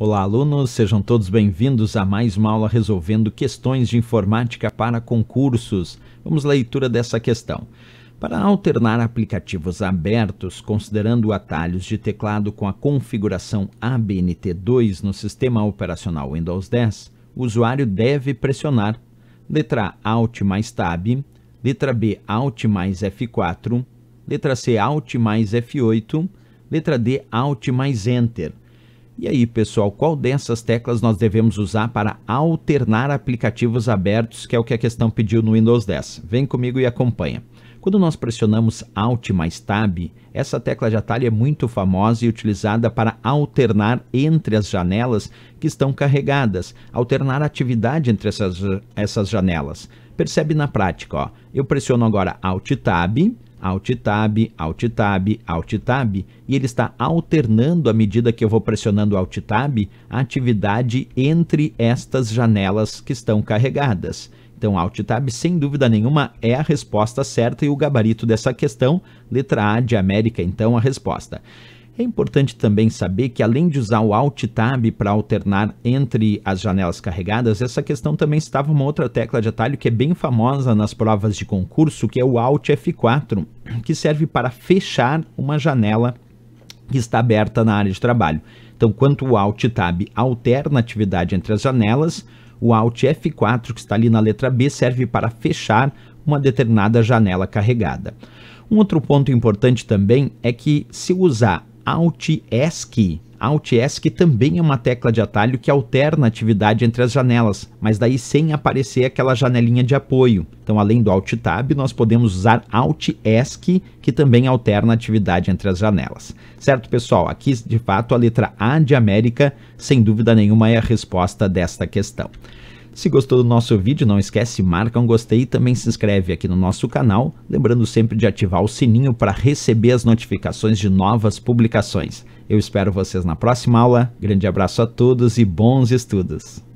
Olá, alunos, sejam todos bem-vindos a mais uma aula resolvendo questões de informática para concursos. Vamos à leitura dessa questão. Para alternar aplicativos abertos, considerando atalhos de teclado com a configuração ABNT2 no sistema operacional Windows 10, o usuário deve pressionar letra Alt mais Tab, letra B Alt mais F4, letra C Alt mais F8, letra D Alt mais Enter e aí, pessoal, qual dessas teclas nós devemos usar para alternar aplicativos abertos, que é o que a questão pediu no Windows 10? Vem comigo e acompanha. Quando nós pressionamos Alt mais Tab, essa tecla de tá atalho é muito famosa e utilizada para alternar entre as janelas que estão carregadas, alternar atividade entre essas, essas janelas. Percebe na prática, ó. Eu pressiono agora Alt Tab, Alt Tab, Alt Tab, Alt Tab, e ele está alternando à medida que eu vou pressionando Alt Tab a atividade entre estas janelas que estão carregadas. Então, Alt Tab, sem dúvida nenhuma, é a resposta certa e o gabarito dessa questão, letra A de América, então, a resposta. É importante também saber que, além de usar o Alt Tab para alternar entre as janelas carregadas, essa questão também estava uma outra tecla de atalho que é bem famosa nas provas de concurso, que é o Alt F4, que serve para fechar uma janela que está aberta na área de trabalho. Então, quando o Alt Tab alterna a atividade entre as janelas, o Alt F4, que está ali na letra B, serve para fechar uma determinada janela carregada. Um outro ponto importante também é que se usar Alt-ESC. Alt-ESC também é uma tecla de atalho que alterna a atividade entre as janelas, mas daí sem aparecer aquela janelinha de apoio. Então, além do Alt-Tab, nós podemos usar Alt-ESC, que também alterna a atividade entre as janelas. Certo, pessoal? Aqui, de fato, a letra A de América, sem dúvida nenhuma, é a resposta desta questão. Se gostou do nosso vídeo, não esquece, marca um gostei e também se inscreve aqui no nosso canal, lembrando sempre de ativar o sininho para receber as notificações de novas publicações. Eu espero vocês na próxima aula, grande abraço a todos e bons estudos!